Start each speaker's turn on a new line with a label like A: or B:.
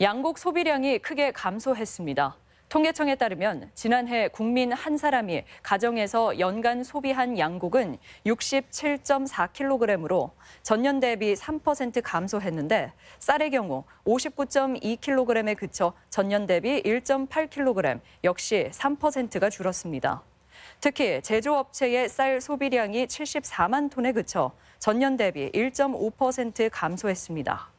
A: 양곡 소비량이 크게 감소했습니다. 통계청에 따르면 지난해 국민 한 사람이 가정에서 연간 소비한 양곡은 67.4kg으로 전년 대비 3% 감소했는데 쌀의 경우 59.2kg에 그쳐 전년 대비 1.8kg 역시 3%가 줄었습니다. 특히 제조업체의 쌀 소비량이 74만 톤에 그쳐 전년 대비 1.5% 감소했습니다.